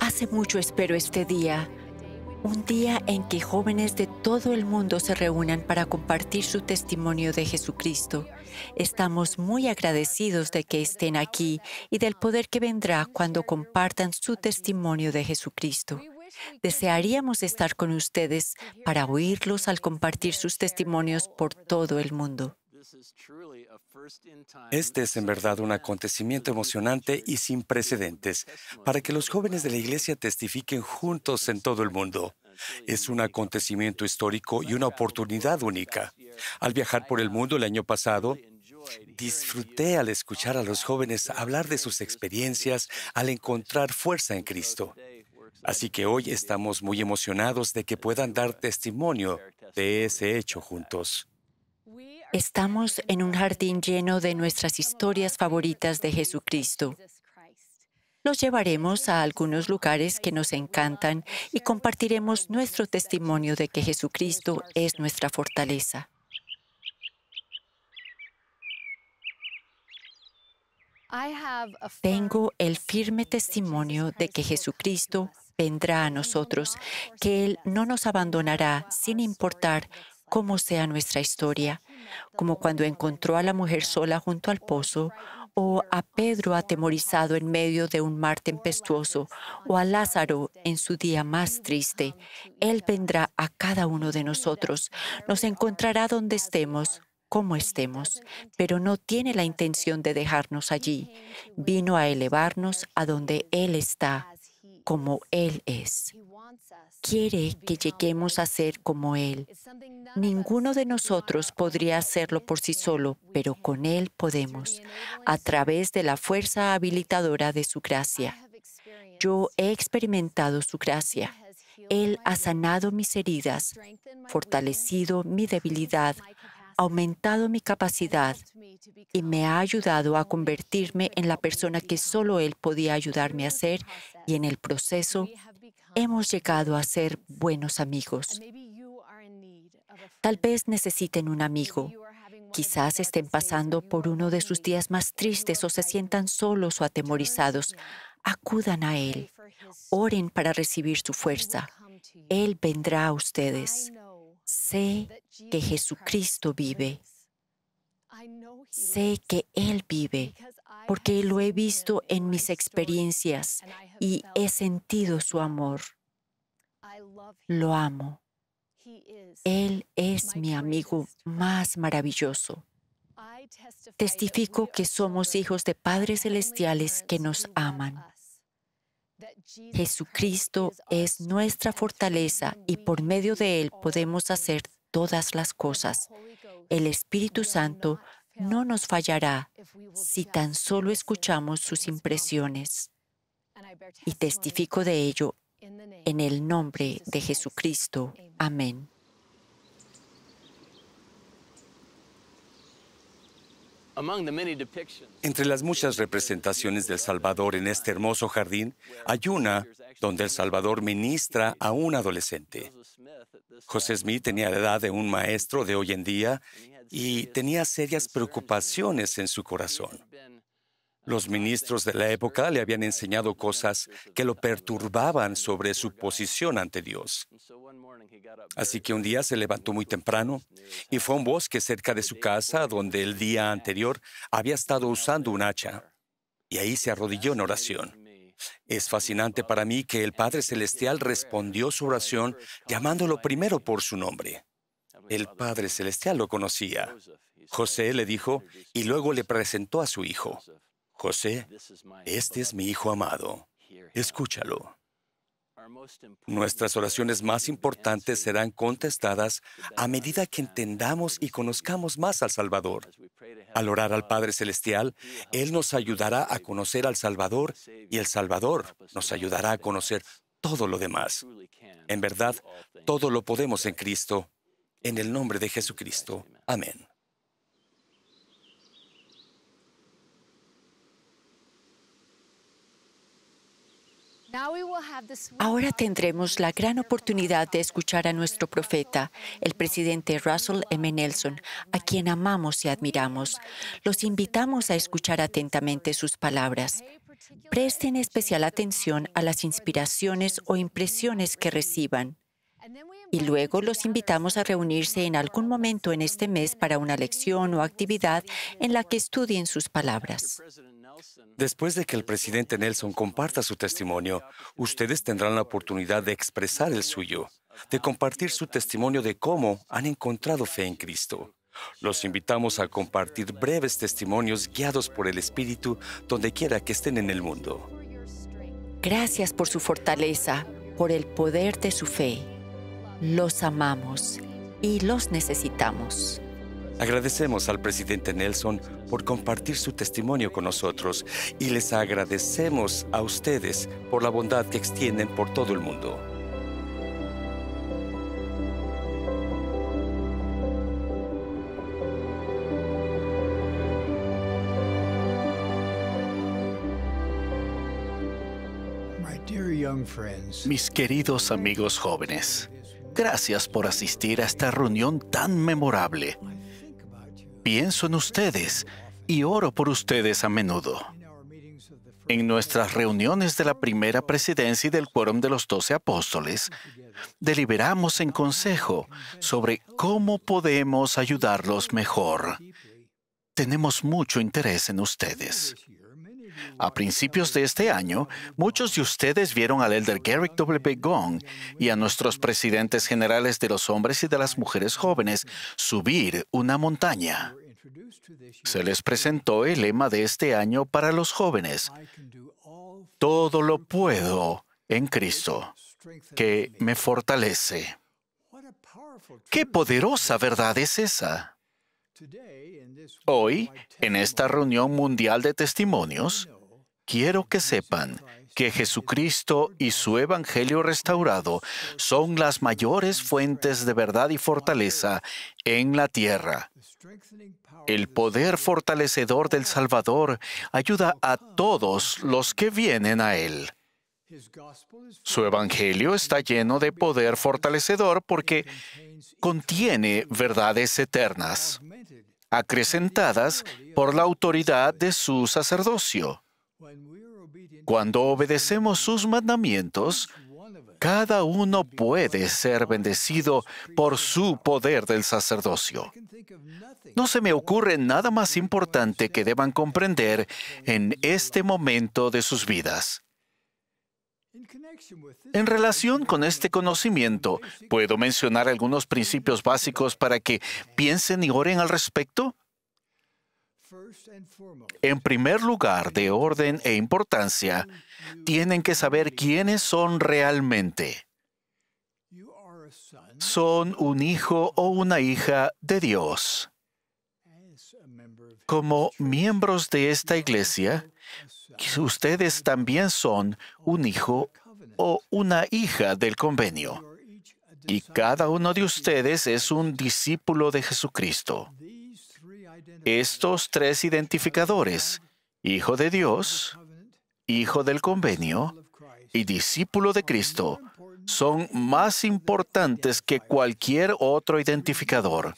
Hace mucho espero este día, un día en que jóvenes de todo el mundo se reúnan para compartir su testimonio de Jesucristo. Estamos muy agradecidos de que estén aquí y del poder que vendrá cuando compartan su testimonio de Jesucristo. Desearíamos estar con ustedes para oírlos al compartir sus testimonios por todo el mundo. Este es en verdad un acontecimiento emocionante y sin precedentes para que los jóvenes de la Iglesia testifiquen juntos en todo el mundo. Es un acontecimiento histórico y una oportunidad única. Al viajar por el mundo el año pasado, disfruté al escuchar a los jóvenes hablar de sus experiencias al encontrar fuerza en Cristo. Así que hoy estamos muy emocionados de que puedan dar testimonio de ese hecho juntos. Estamos en un jardín lleno de nuestras historias favoritas de Jesucristo. Los llevaremos a algunos lugares que nos encantan y compartiremos nuestro testimonio de que Jesucristo es nuestra fortaleza. Tengo el firme testimonio de que Jesucristo vendrá a nosotros, que Él no nos abandonará sin importar como sea nuestra historia, como cuando encontró a la mujer sola junto al pozo, o a Pedro atemorizado en medio de un mar tempestuoso, o a Lázaro en su día más triste. Él vendrá a cada uno de nosotros, nos encontrará donde estemos, como estemos, pero no tiene la intención de dejarnos allí. Vino a elevarnos a donde Él está como Él es. Quiere que lleguemos a ser como Él. Ninguno de nosotros podría hacerlo por sí solo, pero con Él podemos, a través de la fuerza habilitadora de su gracia. Yo he experimentado su gracia. Él ha sanado mis heridas, fortalecido mi debilidad, aumentado mi capacidad y me ha ayudado a convertirme en la persona que solo Él podía ayudarme a ser y en el proceso hemos llegado a ser buenos amigos. Tal vez necesiten un amigo. Quizás estén pasando por uno de sus días más tristes o se sientan solos o atemorizados. Acudan a Él. Oren para recibir su fuerza. Él vendrá a ustedes. Sé que Jesucristo vive. Sé que Él vive porque lo he visto en mis experiencias y he sentido su amor. Lo amo. Él es mi amigo más maravilloso. Testifico que somos hijos de padres celestiales que nos aman. Jesucristo es nuestra fortaleza y por medio de Él podemos hacer todas las cosas. El Espíritu Santo no nos fallará si tan solo escuchamos sus impresiones. Y testifico de ello en el nombre de Jesucristo. Amén. Entre las muchas representaciones del Salvador en este hermoso jardín, hay una donde el Salvador ministra a un adolescente. José Smith tenía la edad de un maestro de hoy en día y tenía serias preocupaciones en su corazón. Los ministros de la época le habían enseñado cosas que lo perturbaban sobre su posición ante Dios. Así que un día se levantó muy temprano y fue a un bosque cerca de su casa donde el día anterior había estado usando un hacha. Y ahí se arrodilló en oración. Es fascinante para mí que el Padre Celestial respondió su oración llamándolo primero por su nombre. El Padre Celestial lo conocía. José le dijo y luego le presentó a su hijo. José, este es mi Hijo amado, escúchalo. Nuestras oraciones más importantes serán contestadas a medida que entendamos y conozcamos más al Salvador. Al orar al Padre Celestial, Él nos ayudará a conocer al Salvador y el Salvador nos ayudará a conocer todo lo demás. En verdad, todo lo podemos en Cristo. En el nombre de Jesucristo. Amén. Ahora tendremos la gran oportunidad de escuchar a nuestro profeta, el presidente Russell M. Nelson, a quien amamos y admiramos. Los invitamos a escuchar atentamente sus palabras. Presten especial atención a las inspiraciones o impresiones que reciban y luego los invitamos a reunirse en algún momento en este mes para una lección o actividad en la que estudien sus palabras. Después de que el presidente Nelson comparta su testimonio, ustedes tendrán la oportunidad de expresar el suyo, de compartir su testimonio de cómo han encontrado fe en Cristo. Los invitamos a compartir breves testimonios guiados por el Espíritu donde quiera que estén en el mundo. Gracias por su fortaleza, por el poder de su fe los amamos y los necesitamos. Agradecemos al presidente Nelson por compartir su testimonio con nosotros y les agradecemos a ustedes por la bondad que extienden por todo el mundo. Mis queridos amigos jóvenes, Gracias por asistir a esta reunión tan memorable. Pienso en ustedes y oro por ustedes a menudo. En nuestras reuniones de la primera presidencia y del quórum de los doce apóstoles, deliberamos en consejo sobre cómo podemos ayudarlos mejor. Tenemos mucho interés en ustedes. A principios de este año, muchos de ustedes vieron al elder Garrick W. Gong y a nuestros presidentes generales de los hombres y de las mujeres jóvenes subir una montaña. Se les presentó el lema de este año para los jóvenes, Todo lo puedo en Cristo, que me fortalece. Qué poderosa verdad es esa. Hoy, en esta reunión mundial de testimonios, quiero que sepan que Jesucristo y su Evangelio restaurado son las mayores fuentes de verdad y fortaleza en la tierra. El poder fortalecedor del Salvador ayuda a todos los que vienen a Él. Su Evangelio está lleno de poder fortalecedor porque contiene verdades eternas, acrecentadas por la autoridad de su sacerdocio. Cuando obedecemos sus mandamientos, cada uno puede ser bendecido por su poder del sacerdocio. No se me ocurre nada más importante que deban comprender en este momento de sus vidas. En relación con este conocimiento, ¿puedo mencionar algunos principios básicos para que piensen y oren al respecto? En primer lugar, de orden e importancia, tienen que saber quiénes son realmente. Son un hijo o una hija de Dios. Como miembros de esta iglesia, ustedes también son un hijo o una hija del convenio, y cada uno de ustedes es un discípulo de Jesucristo. Estos tres identificadores, Hijo de Dios, Hijo del convenio y discípulo de Cristo, son más importantes que cualquier otro identificador.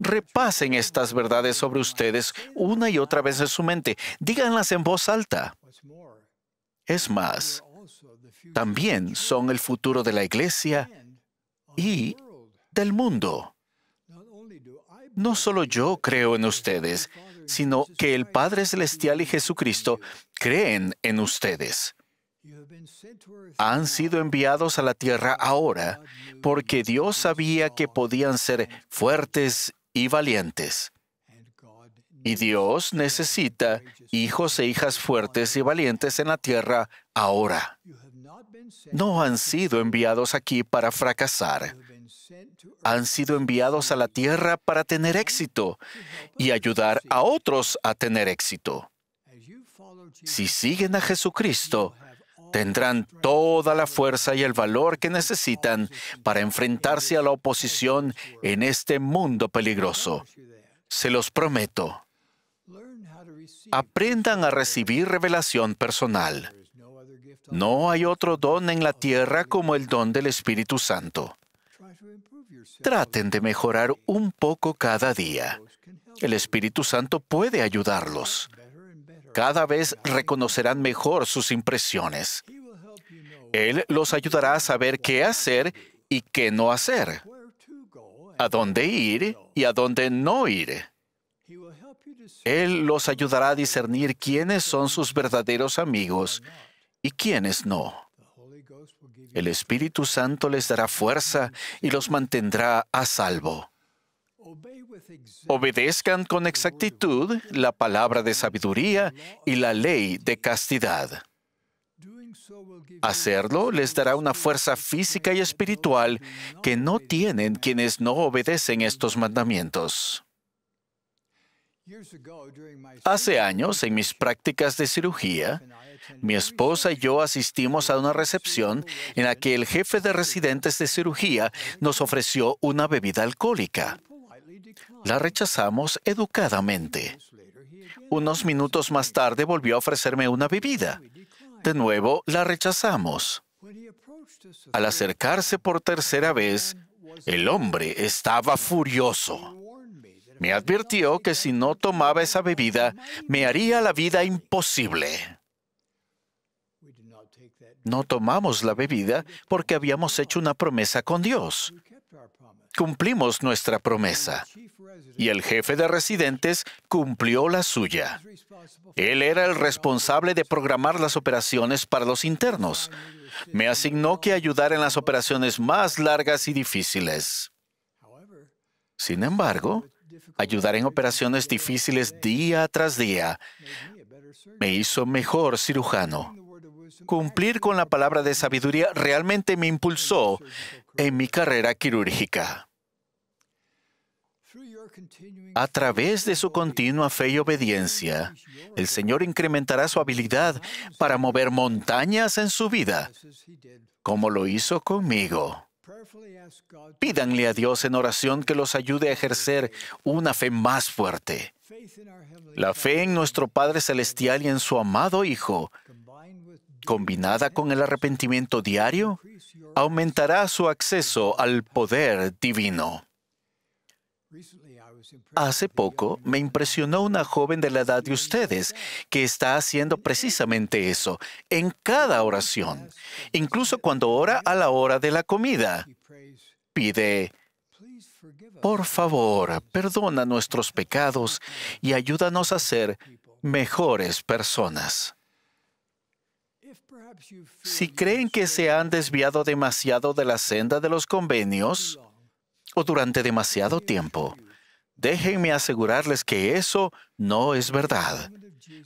Repasen estas verdades sobre ustedes una y otra vez en su mente. Díganlas en voz alta. Es más, también son el futuro de la iglesia y del mundo. No solo yo creo en ustedes, sino que el Padre Celestial y Jesucristo creen en ustedes. Han sido enviados a la tierra ahora porque Dios sabía que podían ser fuertes y valientes. Y Dios necesita hijos e hijas fuertes y valientes en la tierra ahora no han sido enviados aquí para fracasar. Han sido enviados a la tierra para tener éxito y ayudar a otros a tener éxito. Si siguen a Jesucristo, tendrán toda la fuerza y el valor que necesitan para enfrentarse a la oposición en este mundo peligroso. Se los prometo. Aprendan a recibir revelación personal. No hay otro don en la tierra como el don del Espíritu Santo. Traten de mejorar un poco cada día. El Espíritu Santo puede ayudarlos. Cada vez reconocerán mejor sus impresiones. Él los ayudará a saber qué hacer y qué no hacer, a dónde ir y a dónde no ir. Él los ayudará a discernir quiénes son sus verdaderos amigos y quiénes no. El Espíritu Santo les dará fuerza y los mantendrá a salvo. Obedezcan con exactitud la palabra de sabiduría y la ley de castidad. Hacerlo les dará una fuerza física y espiritual que no tienen quienes no obedecen estos mandamientos. Hace años, en mis prácticas de cirugía, mi esposa y yo asistimos a una recepción en la que el jefe de residentes de cirugía nos ofreció una bebida alcohólica. La rechazamos educadamente. Unos minutos más tarde volvió a ofrecerme una bebida. De nuevo, la rechazamos. Al acercarse por tercera vez, el hombre estaba furioso. Me advirtió que si no tomaba esa bebida, me haría la vida imposible. No tomamos la bebida porque habíamos hecho una promesa con Dios. Cumplimos nuestra promesa. Y el jefe de residentes cumplió la suya. Él era el responsable de programar las operaciones para los internos. Me asignó que ayudar en las operaciones más largas y difíciles. Sin embargo, ayudar en operaciones difíciles día tras día me hizo mejor cirujano. Cumplir con la palabra de sabiduría realmente me impulsó en mi carrera quirúrgica. A través de su continua fe y obediencia, el Señor incrementará su habilidad para mover montañas en su vida, como lo hizo conmigo. Pídanle a Dios en oración que los ayude a ejercer una fe más fuerte. La fe en nuestro Padre Celestial y en su amado Hijo combinada con el arrepentimiento diario, aumentará su acceso al poder divino. Hace poco me impresionó una joven de la edad de ustedes que está haciendo precisamente eso en cada oración, incluso cuando ora a la hora de la comida. Pide, por favor, perdona nuestros pecados y ayúdanos a ser mejores personas. Si creen que se han desviado demasiado de la senda de los convenios o durante demasiado tiempo, déjenme asegurarles que eso no es verdad.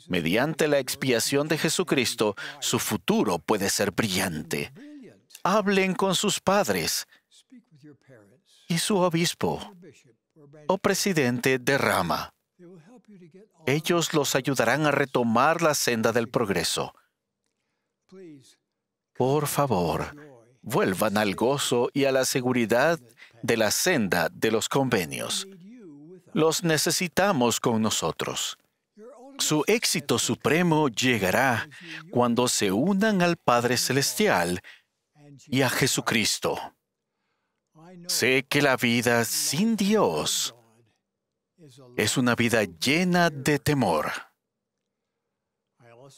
Mediante la expiación de Jesucristo, su futuro puede ser brillante. Hablen con sus padres y su obispo o presidente de Rama. Ellos los ayudarán a retomar la senda del progreso. Por favor, vuelvan al gozo y a la seguridad de la senda de los convenios. Los necesitamos con nosotros. Su éxito supremo llegará cuando se unan al Padre Celestial y a Jesucristo. Sé que la vida sin Dios es una vida llena de temor.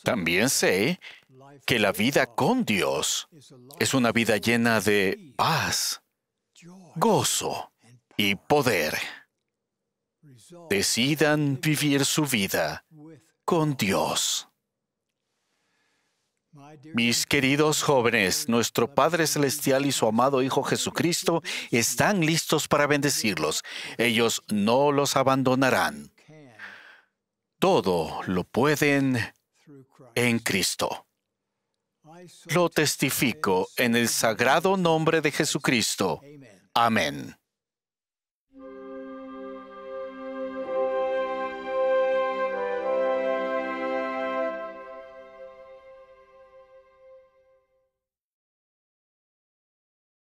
También sé que la vida con Dios es una vida llena de paz, gozo y poder. Decidan vivir su vida con Dios. Mis queridos jóvenes, nuestro Padre Celestial y su amado Hijo Jesucristo están listos para bendecirlos. Ellos no los abandonarán. Todo lo pueden en Cristo. Lo testifico en el sagrado nombre de Jesucristo. Amén.